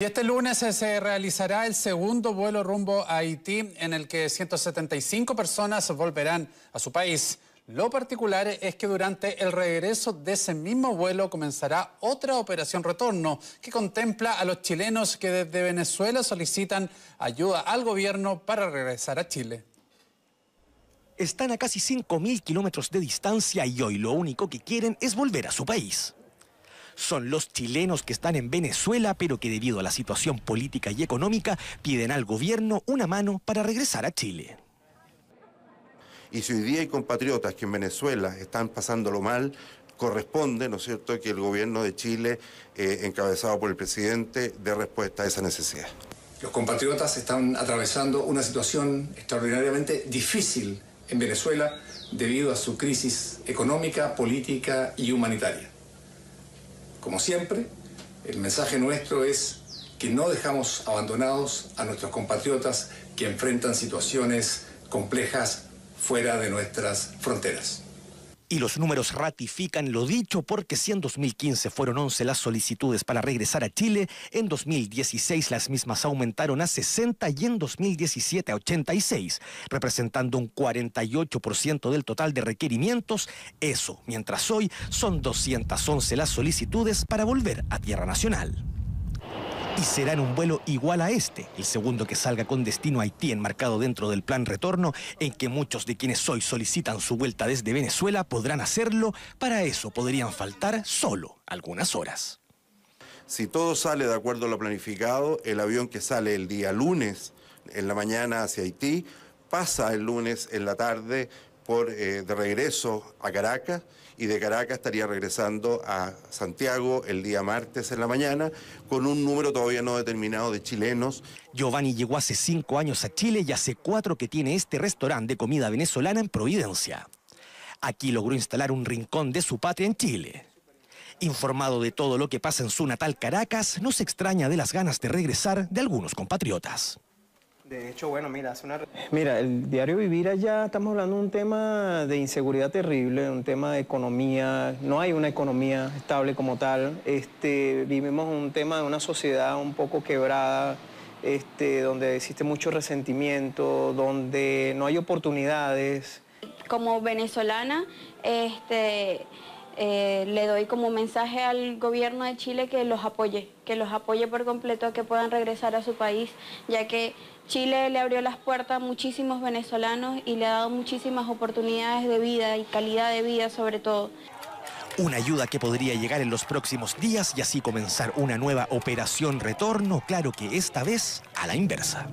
Y este lunes se realizará el segundo vuelo rumbo a Haití en el que 175 personas volverán a su país. Lo particular es que durante el regreso de ese mismo vuelo comenzará otra operación retorno que contempla a los chilenos que desde Venezuela solicitan ayuda al gobierno para regresar a Chile. Están a casi 5.000 kilómetros de distancia y hoy lo único que quieren es volver a su país son los chilenos que están en Venezuela, pero que debido a la situación política y económica piden al gobierno una mano para regresar a Chile. Y si hoy día hay compatriotas que en Venezuela están pasándolo mal, corresponde, ¿no es cierto?, que el gobierno de Chile, eh, encabezado por el presidente, dé respuesta a esa necesidad. Los compatriotas están atravesando una situación extraordinariamente difícil en Venezuela debido a su crisis económica, política y humanitaria. Como siempre, el mensaje nuestro es que no dejamos abandonados a nuestros compatriotas que enfrentan situaciones complejas fuera de nuestras fronteras. Y los números ratifican lo dicho porque si en 2015 fueron 11 las solicitudes para regresar a Chile, en 2016 las mismas aumentaron a 60 y en 2017 a 86, representando un 48% del total de requerimientos. Eso, mientras hoy son 211 las solicitudes para volver a Tierra Nacional y será en un vuelo igual a este, el segundo que salga con destino a Haití enmarcado dentro del plan retorno, en que muchos de quienes hoy solicitan su vuelta desde Venezuela podrán hacerlo, para eso podrían faltar solo algunas horas. Si todo sale de acuerdo a lo planificado, el avión que sale el día lunes en la mañana hacia Haití pasa el lunes en la tarde por, eh, de regreso a Caracas y de Caracas estaría regresando a Santiago el día martes en la mañana con un número todavía no determinado de chilenos. Giovanni llegó hace cinco años a Chile y hace cuatro que tiene este restaurante de comida venezolana en Providencia. Aquí logró instalar un rincón de su patria en Chile. Informado de todo lo que pasa en su natal Caracas, no se extraña de las ganas de regresar de algunos compatriotas. De hecho, bueno, mira, hace una... Mira, el diario Vivir allá estamos hablando de un tema de inseguridad terrible, un tema de economía, no hay una economía estable como tal, este, vivimos un tema de una sociedad un poco quebrada, este, donde existe mucho resentimiento, donde no hay oportunidades. Como venezolana, este eh, le doy como mensaje al gobierno de Chile que los apoye, que los apoye por completo a que puedan regresar a su país, ya que Chile le abrió las puertas a muchísimos venezolanos y le ha dado muchísimas oportunidades de vida y calidad de vida sobre todo. Una ayuda que podría llegar en los próximos días y así comenzar una nueva operación retorno, claro que esta vez a la inversa.